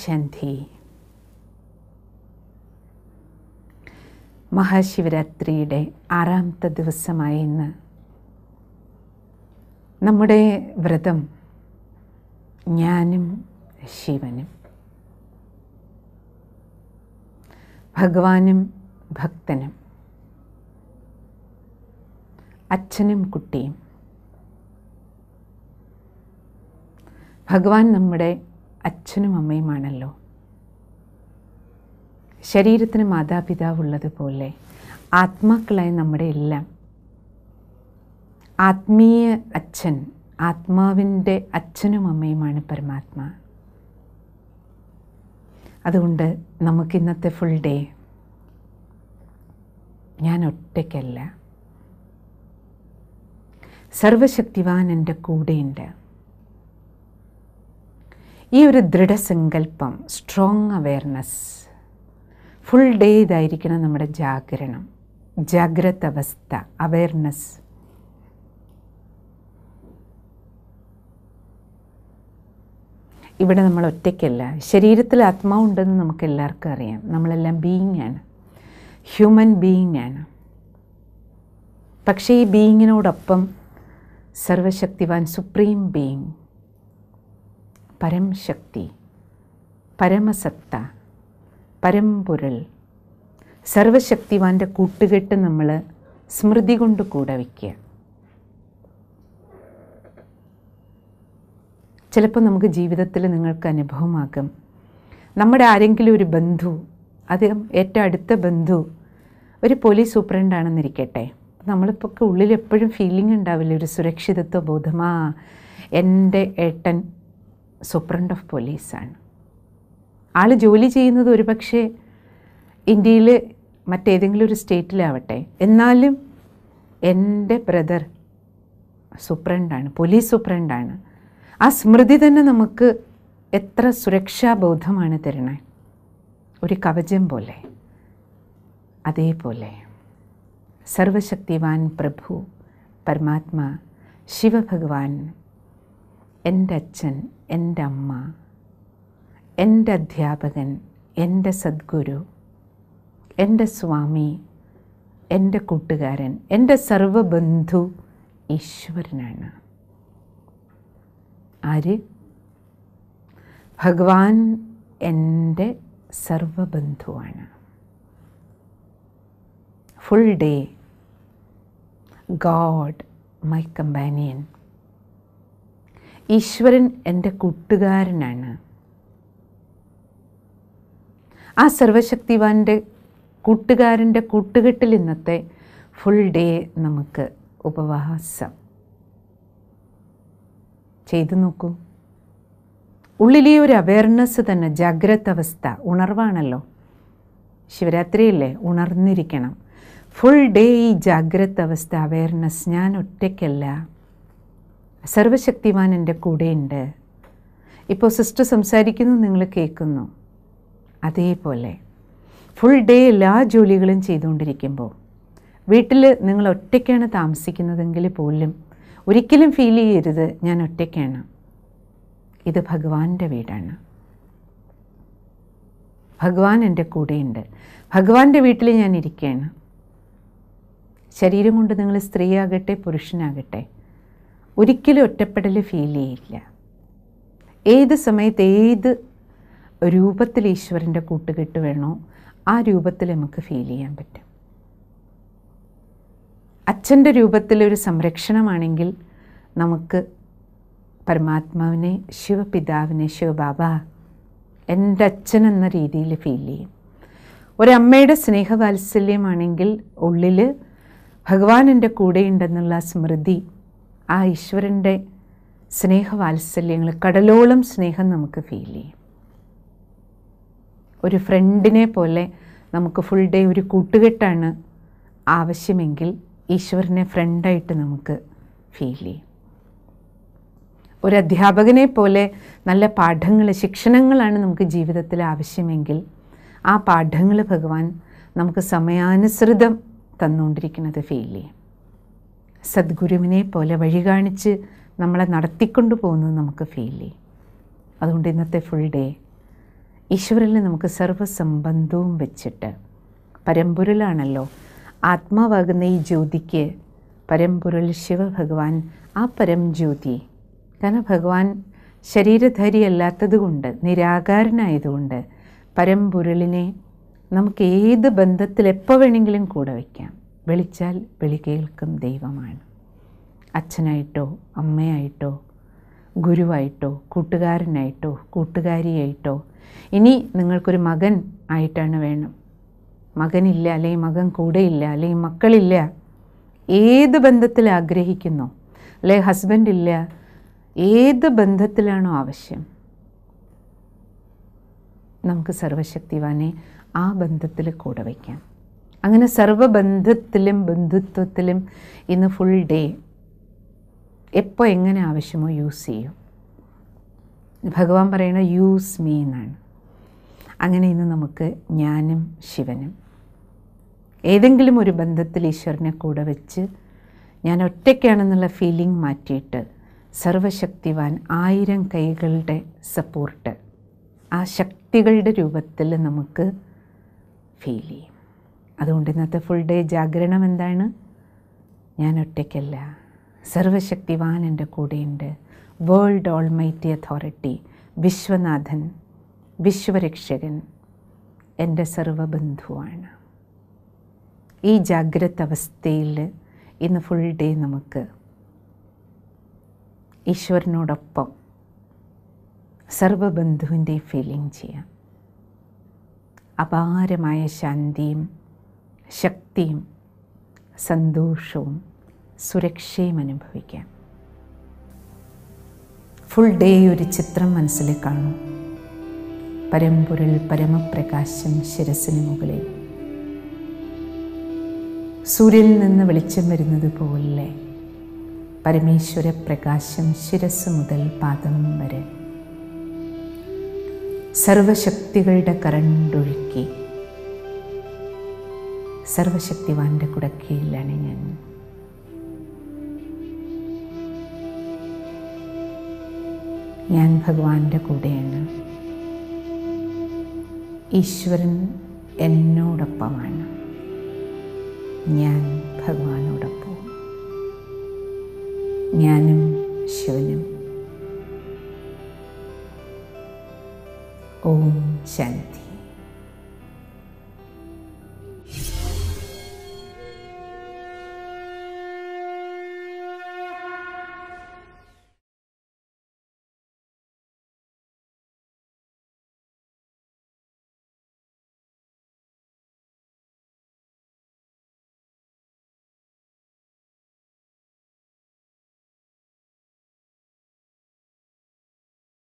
ശാന്തി മഹാശിവരാത്രിയുടെ ആറാമത്തെ ദിവസമായ ഇന്ന് നമ്മുടെ വ്രതം ഞാനും ശിവനും ഭഗവാനും ഭക്തനും അച്ഛനും കുട്ടിയും ഭഗവാൻ നമ്മുടെ അച്ഛനും അമ്മയുമാണല്ലോ ശരീരത്തിന് മാതാപിതാവുള്ളതുപോലെ ആത്മാക്കളായ നമ്മുടെ എല്ലാം ആത്മീയ അച്ഛൻ ആത്മാവിൻ്റെ അച്ഛനും അമ്മയുമാണ് പരമാത്മാ അതുകൊണ്ട് നമുക്കിന്നത്തെ ഫുൾ ഡേ ഞാൻ ഒറ്റയ്ക്കല്ല സർവശക്തിവാൻ എൻ്റെ കൂടെയുണ്ട് ഈ ഒരു ദൃഢസങ്കല്പം സ്ട്രോങ് അവെയർനെസ് ഫുൾ ഡേ ഇതായിരിക്കണം നമ്മുടെ ജാഗരണം ജാഗ്രത അവസ്ഥ അവെയർനെസ് ഇവിടെ നമ്മൾ ഒറ്റയ്ക്കല്ല ശരീരത്തിൽ ആത്മാവുണ്ടെന്ന് നമുക്ക് എല്ലാവർക്കും അറിയാം നമ്മളെല്ലാം ബീയിങ് ആണ് ഹ്യൂമൻ ബീയിങ് ആണ് പക്ഷേ ഈ ബീയിങ്ങിനോടൊപ്പം സർവശക്തിവാൻ സുപ്രീം ബീയിങ് പരംശക്തി പരമസത്ത പരമ്പുരൾ സർവശക്തിവാൻ്റെ കൂട്ടുകെട്ട് നമ്മൾ സ്മൃതി കൊണ്ട് കൂടെ വയ്ക്കുക ചിലപ്പോൾ നമുക്ക് ജീവിതത്തിൽ നിങ്ങൾക്ക് അനുഭവമാകും നമ്മുടെ ആരെങ്കിലും ഒരു ബന്ധു അദ്ദേഹം ഏറ്റവും അടുത്ത ബന്ധു ഒരു പോലീസ് സൂപ്രണ്ടാണെന്നിരിക്കട്ടെ നമ്മളിപ്പോൾ ഉള്ളിൽ എപ്പോഴും ഫീലിംഗ് ഉണ്ടാവില്ല ഒരു സുരക്ഷിതത്വ ബോധമാ എൻ്റെ ഏട്ടൻ സൂപ്രണ്ട് ഓഫ് പോലീസാണ് ആൾ ജോലി ചെയ്യുന്നത് ഒരുപക്ഷെ ഇന്ത്യയിൽ മറ്റേതെങ്കിലും ഒരു സ്റ്റേറ്റിലാവട്ടെ എന്നാലും എൻ്റെ ബ്രദർ സൂപ്രണ്ടാണ് പോലീസ് സൂപ്രണ്ടാണ് ആ സ്മൃതി തന്നെ നമുക്ക് എത്ര സുരക്ഷാബോധമാണ് തരണേ ഒരു കവചം പോലെ അതേപോലെ സർവശക്തിവാൻ പ്രഭു പരമാത്മാ ശിവഭഗവാൻ എൻ്റെ അച്ഛൻ എൻ്റെ അമ്മ എൻ്റെ അധ്യാപകൻ എൻ്റെ സദ്ഗുരു എൻ്റെ സ്വാമി എൻ്റെ കൂട്ടുകാരൻ എൻ്റെ സർവബന്ധു ഈശ്വരനാണ് ആര് ഭഗവാൻ എൻ്റെ സർവബന്ധുവാണ് full day God my companion ഈശ്വരൻ എൻ്റെ കൂട്ടുകാരനാണ് ആ സർവശക്തിവാൻ്റെ കൂട്ടുകാരൻ്റെ കൂട്ടുകെട്ടിൽ ഇന്നത്തെ ഫുൾ ഡേ നമുക്ക് ഉപവാസം ചെയ്തു നോക്കൂ ഉള്ളിലെ ഒരു അവയർനെസ് തന്നെ ജാഗ്രത അവസ്ഥ ഉണർവാണല്ലോ ശിവരാത്രിയില്ലേ ഉണർന്നിരിക്കണം ഫുൾ ഡേ ഈ ജാഗ്രത അവസ്ഥ അവയർനെസ് ഞാൻ ഒറ്റയ്ക്കല്ല സർവശക്തിമാൻ എൻ്റെ കൂടെയുണ്ട് ഇപ്പോൾ സിസ്റ്റർ സംസാരിക്കുന്നു നിങ്ങൾ കേൾക്കുന്നു അതേപോലെ ഫുൾ ഡേ എല്ലാ ജോലികളും ചെയ്തുകൊണ്ടിരിക്കുമ്പോൾ വീട്ടിൽ നിങ്ങൾ ഒറ്റയ്ക്കാണ് താമസിക്കുന്നതെങ്കിൽ പോലും ഒരിക്കലും ഫീൽ ചെയ്യരുത് ഞാൻ ഒറ്റയ്ക്കാണ് ഇത് ഭഗവാന്റെ വീടാണ് ഭഗവാൻ എൻ്റെ കൂടെയുണ്ട് ഭഗവാന്റെ വീട്ടിൽ ഞാൻ ഇരിക്കുകയാണ് ശരീരം കൊണ്ട് നിങ്ങൾ സ്ത്രീയാകട്ടെ പുരുഷനാകട്ടെ ഒരിക്കലും ഒറ്റപ്പെടൽ ഫീൽ ചെയ്യില്ല ഏത് സമയത്ത് ഏത് രൂപത്തിൽ ഈശ്വരൻ്റെ കൂട്ടുകെട്ട് വേണോ ആ രൂപത്തിൽ നമുക്ക് ഫീൽ ചെയ്യാൻ പറ്റും അച്ഛൻ്റെ രൂപത്തിലൊരു സംരക്ഷണമാണെങ്കിൽ നമുക്ക് പരമാത്മാവിനെ ശിവപിതാവിനെ ശിവബാബ എൻ്റെ അച്ഛൻ എന്ന രീതിയിൽ ഫീൽ ചെയ്യും ഒരമ്മയുടെ സ്നേഹവാത്സല്യമാണെങ്കിൽ ഉള്ളിൽ ഭഗവാൻ എൻ്റെ കൂടെയുണ്ടെന്നുള്ള സ്മൃതി ആ ഈശ്വരൻ്റെ സ്നേഹവാത്സല്യങ്ങൾ കടലോളം സ്നേഹം നമുക്ക് ഫീൽ ചെയ്യും ഒരു ഫ്രണ്ടിനെ പോലെ നമുക്ക് ഫുൾ ഡേ ഒരു കൂട്ടുകെട്ടാണ് ആവശ്യമെങ്കിൽ ഈശ്വരനെ ഫ്രണ്ടായിട്ട് നമുക്ക് ഫീൽ ചെയ്യും ഒരു അധ്യാപകനെ പോലെ നല്ല പാഠങ്ങൾ ശിക്ഷണങ്ങളാണ് നമുക്ക് ജീവിതത്തിൽ ആവശ്യമെങ്കിൽ ആ പാഠങ്ങൾ ഭഗവാൻ നമുക്ക് സമയാനുസൃതം തന്നുകൊണ്ടിരിക്കുന്നത് ഫീൽ ചെയ്യും സദ്ഗുരുവിനെ പോലെ വഴി കാണിച്ച് നമ്മളെ നടത്തിക്കൊണ്ടു പോകുന്നത് നമുക്ക് ഫീൽ ചെയ്യും അതുകൊണ്ട് ഇന്നത്തെ ഫുൾ ഡേ ഈശ്വരിൽ നമുക്ക് സർവസംബന്ധവും വെച്ചിട്ട് പരമ്പൊരുളാണല്ലോ ആത്മാവാകുന്ന ഈ ജ്യോതിക്ക് പരമ്പൊരുൾ ശിവഭഗവാൻ ആ പരം ജ്യോതി കാരണം ഭഗവാൻ കൊണ്ട് നിരാകാരനായതുകൊണ്ട് പരമ്പൊരുളിനെ നമുക്ക് ഏത് ബന്ധത്തിൽ എപ്പോൾ വേണമെങ്കിലും കൂടെ വയ്ക്കാം വിളിച്ചാൽ വിളി കേൾക്കും ദൈവമാണ് അച്ഛനായിട്ടോ അമ്മയായിട്ടോ ഗുരുവായിട്ടോ കൂട്ടുകാരനായിട്ടോ കൂട്ടുകാരിയായിട്ടോ ഇനി നിങ്ങൾക്കൊരു മകൻ ആയിട്ടാണ് വേണം മകനില്ല അല്ലെങ്കിൽ മകൻ കൂടെയില്ല അല്ലെങ്കിൽ മക്കളില്ല ഏത് ബന്ധത്തിൽ ആഗ്രഹിക്കുന്നോ അല്ലെ ഹസ്ബൻഡ് ഇല്ല ഏത് ബന്ധത്തിലാണോ ആവശ്യം നമുക്ക് സർവശക്തിവാനെ ആ ബന്ധത്തിൽ കൂടെ വയ്ക്കാം അങ്ങനെ സർവബന്ധത്തിലും ബന്ധുത്വത്തിലും ഇന്ന് ഫുൾ ഡേ എപ്പോൾ എങ്ങനെ ആവശ്യമോ യൂസ് ചെയ്യും ഭഗവാൻ പറയുന്ന യൂസ് മീ എന്നാണ് അങ്ങനെ ഇന്ന് നമുക്ക് ഞാനും ശിവനും ഏതെങ്കിലും ഒരു ബന്ധത്തിൽ ഈശ്വരനെ കൂടെ വെച്ച് ഞാൻ ഒറ്റയ്ക്കാണെന്നുള്ള ഫീലിംഗ് മാറ്റിയിട്ട് സർവശക്തിവാൻ ആയിരം കൈകളുടെ സപ്പോർട്ട് ആ ശക്തികളുടെ രൂപത്തിൽ നമുക്ക് ഫീൽ ചെയ്യും അതുകൊണ്ട് ഇന്നത്തെ ഫുൾ ഡേ ജാഗരണം എന്താണ് ഞാൻ ഒറ്റയ്ക്കല്ല സർവശക്തിവാൻ എൻ്റെ കൂടെയുണ്ട് വേൾഡ് ഓൾമൈറ്റി അതോറിറ്റി വിശ്വനാഥൻ വിശ്വരക്ഷകൻ എൻ്റെ സർവബന്ധുവാണ് ഈ ജാഗ്രത അവസ്ഥയിൽ ഇന്ന് ഫുൾ ഡേ നമുക്ക് ഈശ്വരനോടൊപ്പം സർവബന്ധുവിൻ്റെ ഫീലിംഗ് ചെയ്യാം അപാരമായ ശാന്തിയും ശക്തിയും സന്തോഷവും സുരക്ഷയും അനുഭവിക്കാം ഫുൾ ഡേ ഒരു ചിത്രം മനസ്സിൽ കാണും പരമ്പുരൽ പരമപ്രകാശം ശിരസിന് മുകളിൽ സൂര്യനിൽ നിന്ന് വെളിച്ചം വരുന്നത് പോലെ പരമേശ്വര പ്രകാശം ശിരസ് മുതൽ പാദം വരെ സർവശക്തികളുടെ കരണ്ടൊഴുക്കി സർവശക്തിവാന്റെ കൂടെ കീഴിലാണ് ഞാൻ ഞാൻ ഭഗവാന്റെ കൂടെയാണ് ഈശ്വരൻ എന്നോടൊപ്പമാണ് ഞാൻ ഭഗവാനോടൊപ്പം ഞാനും ശിവനും ഓം ശാന്തി